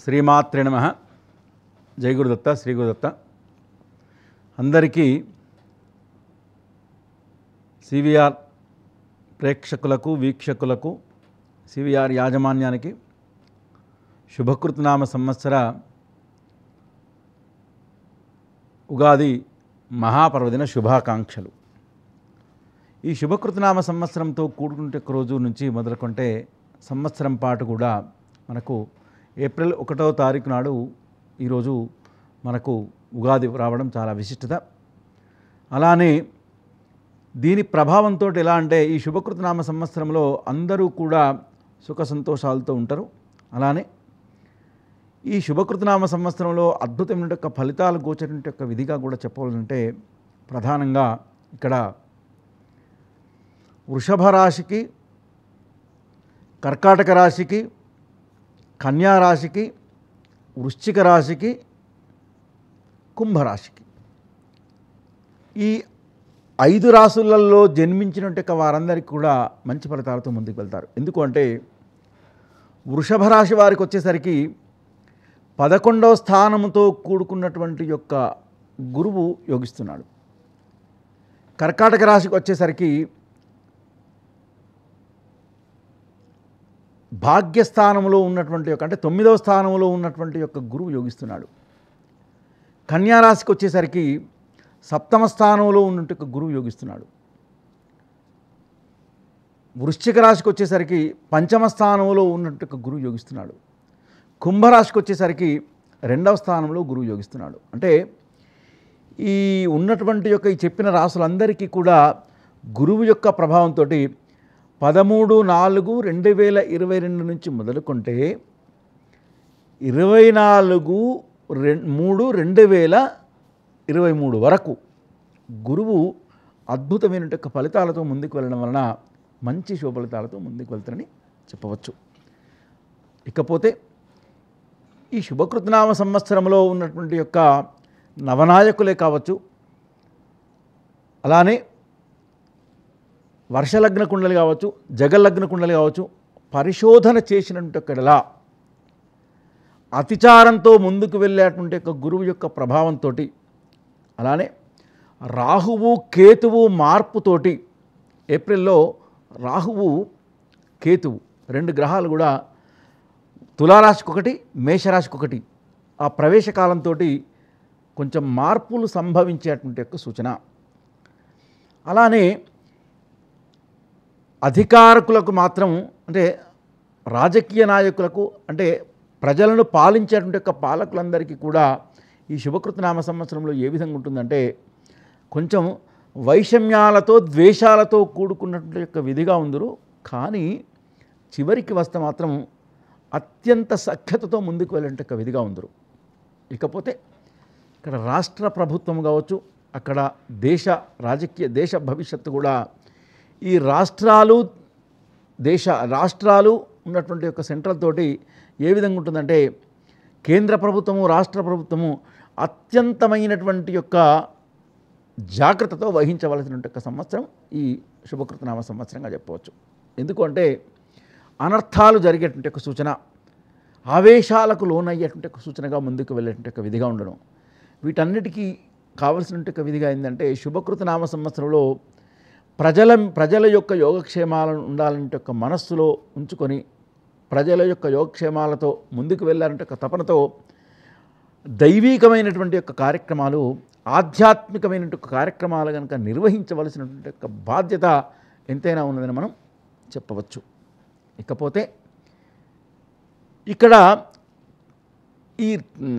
శ్రీమాత్రి నమ జై గురుదత్త శ్రీ గురుదత్త అందరికీ సివిఆర్ ప్రేక్షకులకు వీక్షకులకు సివిఆర్ యాజమాన్యానికి శుభకృతనామ సంవత్సర ఉగాది మహాపర్వదిన శుభాకాంక్షలు ఈ శుభకృతనామ సంవత్సరంతో కూడుకుంటే రోజు నుంచి మొదలుకుంటే సంవత్సరం పాటు కూడా మనకు ఏప్రిల్ ఒకటవ తారీఖు నాడు ఈరోజు మనకు ఉగాది రావడం చాలా విశిష్టత అలానే దీని ప్రభావంతో ఎలా అంటే ఈ శుభకృతనామ సంవత్సరంలో అందరూ కూడా సుఖ సంతోషాలతో ఉంటారు అలానే ఈ శుభకృతనామ సంవత్సరంలో అద్భుతమైన యొక్క ఫలితాలు గోచరినటువంటి యొక్క విధిగా కూడా చెప్పాలంటే ప్రధానంగా ఇక్కడ వృషభ రాశికి కర్కాటక రాశికి కన్యారాశికి వృశ్చిక రాశికి కుంభరాశికి ఈ ఐదు రాసులలో జన్మించినట్టు వారందరికీ కూడా మంచి ఫలితాలతో ముందుకు వెళ్తారు ఎందుకంటే వృషభ రాశి వారికి వచ్చేసరికి పదకొండవ స్థానంతో కూడుకున్నటువంటి యొక్క గురువు యోగిస్తున్నాడు కర్కాటక రాశికి వచ్చేసరికి భాగ్యస్థానంలో ఉన్నటువంటి యొక్క అంటే తొమ్మిదవ స్థానంలో ఉన్నటువంటి యొక్క గురువు యోగిస్తున్నాడు కన్యారాశికి వచ్చేసరికి సప్తమ స్థానంలో ఉన్నట్టు గురువు యోగిస్తున్నాడు వృశ్చిక రాశికి వచ్చేసరికి పంచమ స్థానంలో ఉన్నట్టు గురువు యోగిస్తున్నాడు కుంభరాశికి వచ్చేసరికి రెండవ స్థానంలో గురువు యోగిస్తున్నాడు అంటే ఈ ఉన్నటువంటి యొక్క ఈ చెప్పిన రాశులందరికీ కూడా గురువు యొక్క ప్రభావంతో పదమూడు నాలుగు రెండు వేల ఇరవై రెండు నుంచి మొదలుకుంటే ఇరవై నాలుగు రె మూడు రెండు వేల ఇరవై మూడు వరకు గురువు అద్భుతమైన ఫలితాలతో ముందుకు వెళ్ళడం వలన మంచి శుభఫలితాలతో ముందుకు వెళ్తారని చెప్పవచ్చు ఇకపోతే ఈ శుభకృతనామ సంవత్సరంలో ఉన్నటువంటి యొక్క నవనాయకులే కావచ్చు అలానే వర్షలగ్న కుండలు కావచ్చు జగలగ్న కుండలు కావచ్చు పరిశోధన చేసినటువంటి ఒకలా అతిచారంతో ముందుకు వెళ్ళేటువంటి యొక్క గురువు యొక్క ప్రభావంతో అలానే రాహువు కేతువు మార్పుతోటి ఏప్రిల్లో రాహువు కేతువు రెండు గ్రహాలు కూడా తులారాశికి ఒకటి మేషరాశికి ఒకటి ఆ ప్రవేశకాలంతో కొంచెం మార్పులు సంభవించేటువంటి యొక్క సూచన అలానే అధికారకులకు మాత్రం అంటే రాజకీయ నాయకులకు అంటే ప్రజలను పాలించేటువంటి యొక్క పాలకులందరికీ కూడా ఈ శుభకృతనామ సంవత్సరంలో ఏ విధంగా ఉంటుందంటే కొంచెం వైషమ్యాలతో ద్వేషాలతో కూడుకున్నటువంటి యొక్క విధిగా ఉందరు కానీ చివరికి వస్తే మాత్రం అత్యంత సఖ్యతతో ముందుకు వెళ్ళేట విధిగా ఉందరు ఇకపోతే ఇక్కడ రాష్ట్ర ప్రభుత్వం కావచ్చు అక్కడ దేశ రాజకీయ దేశ భవిష్యత్తు కూడా ఈ రాష్ట్రాలు దేశ రాష్ట్రాలు ఉన్నటువంటి యొక్క సెంట్రల్ తోటి ఏ విధంగా ఉంటుందంటే కేంద్ర ప్రభుత్వము రాష్ట్ర ప్రభుత్వము అత్యంతమైనటువంటి యొక్క జాగ్రత్తతో వహించవలసినటువంటి యొక్క సంవత్సరం ఈ శుభకృతనామ సంవత్సరంగా చెప్పవచ్చు ఎందుకంటే అనర్థాలు జరిగేటువంటి యొక్క సూచన ఆవేశాలకు లోనయ్యేటువంటి యొక్క సూచనగా ముందుకు వెళ్ళేటువంటి యొక్క విధిగా ఉండడం వీటన్నిటికీ కావలసినటువంటి ఒక విధిగా ఏంటంటే శుభకృతనామ సంవత్సరంలో ప్రజల ప్రజల యొక్క యోగక్షేమాలను ఉండాలంటే ఒక మనస్సులో ఉంచుకొని ప్రజల యొక్క యోగక్షేమాలతో ముందుకు వెళ్ళాలంటే ఒక తపనతో దైవీకమైనటువంటి యొక్క కార్యక్రమాలు ఆధ్యాత్మికమైనటువంటి ఒక కార్యక్రమాలు కనుక నిర్వహించవలసినటువంటి యొక్క బాధ్యత ఎంతైనా ఉన్నదని మనం చెప్పవచ్చు ఇకపోతే ఇక్కడ ఈ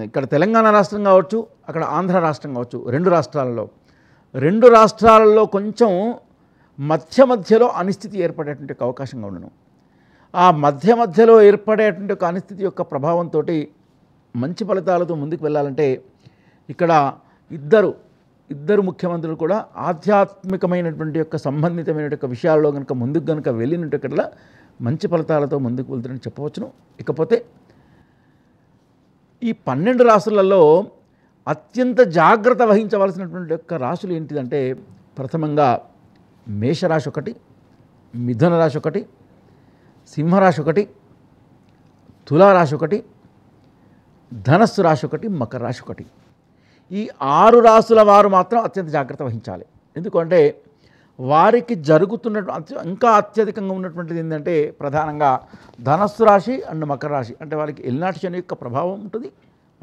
ఇక్కడ తెలంగాణ రాష్ట్రం కావచ్చు అక్కడ ఆంధ్ర రాష్ట్రం కావచ్చు రెండు రాష్ట్రాలలో రెండు రాష్ట్రాలలో కొంచెం మధ్య మధ్యలో అనిస్థితి ఏర్పడేటువంటి అవకాశంగా ఉండను ఆ మధ్య మధ్యలో ఏర్పడేటువంటి ఒక అనిస్థితి యొక్క ప్రభావంతో మంచి ఫలితాలతో ముందుకు వెళ్ళాలంటే ఇక్కడ ఇద్దరు ఇద్దరు ముఖ్యమంత్రులు కూడా ఆధ్యాత్మికమైనటువంటి యొక్క సంబంధితమైన యొక్క విషయాల్లో కనుక ముందుకు కనుక వెళ్ళినట్టుకల్లా మంచి ఫలితాలతో ముందుకు వెళ్తున్నట్టు చెప్పవచ్చును ఇకపోతే ఈ పన్నెండు రాసులలో అత్యంత జాగ్రత్త వహించవలసినటువంటి యొక్క రాసులు ఏంటిదంటే ప్రథమంగా మేషరాశి ఒకటి మిథున రాశి ఒకటి సింహరాశి ఒకటి తులారాశి ఒకటి ధనస్సు రాశి ఒకటి మకర రాశి ఒకటి ఈ ఆరు రాసుల వారు మాత్రం అత్యంత జాగ్రత్త వహించాలి ఎందుకంటే వారికి జరుగుతున్నటువంటి ఇంకా అత్యధికంగా ఉన్నటువంటిది ఏంటంటే ప్రధానంగా ధనస్సు రాశి అండ్ మకర రాశి అంటే వారికి ఎల్నాటి శని యొక్క ప్రభావం ఉంటుంది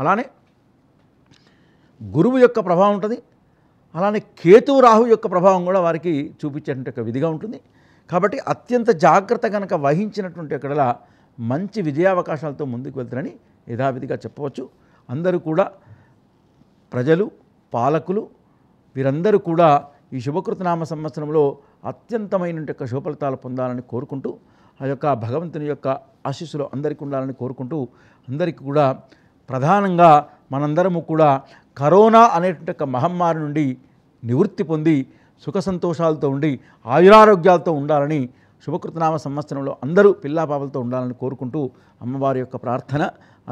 అలానే గురువు యొక్క ప్రభావం ఉంటుంది అలానే కేతువు రాహు యొక్క ప్రభావం కూడా వారికి చూపించేటువంటి ఒక విధిగా ఉంటుంది కాబట్టి అత్యంత జాగ్రత్త కనుక వహించినటువంటి అక్కడ మంచి విజయావకాశాలతో ముందుకు వెళ్తారని యథావిధిగా చెప్పవచ్చు అందరూ కూడా ప్రజలు పాలకులు వీరందరూ కూడా ఈ శుభకృతనామ సంవత్సరంలో అత్యంతమైన యొక్క శుభఫలితాలు పొందాలని కోరుకుంటూ ఆ యొక్క భగవంతుని యొక్క ఆశీస్సులు అందరికీ ఉండాలని కోరుకుంటూ అందరికీ కూడా ప్రధానంగా మనందరము కూడా కరోనా అనేటువంటి ఒక మహమ్మారి నుండి నివృత్తి పొంది సుఖ సంతోషాలతో ఉండి ఆయురారోగ్యాలతో ఉండాలని శుభకృతనామ సంవత్సరంలో అందరూ పిల్లాపాపలతో ఉండాలని కోరుకుంటూ అమ్మవారి యొక్క ప్రార్థన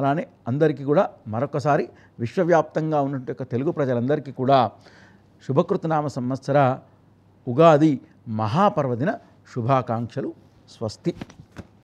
అలానే అందరికీ కూడా మరొకసారి విశ్వవ్యాప్తంగా ఉన్నటువంటి యొక్క తెలుగు ప్రజలందరికీ కూడా శుభకృతనామ సంవత్సర ఉగాది మహాపర్వదిన శుభాకాంక్షలు స్వస్తి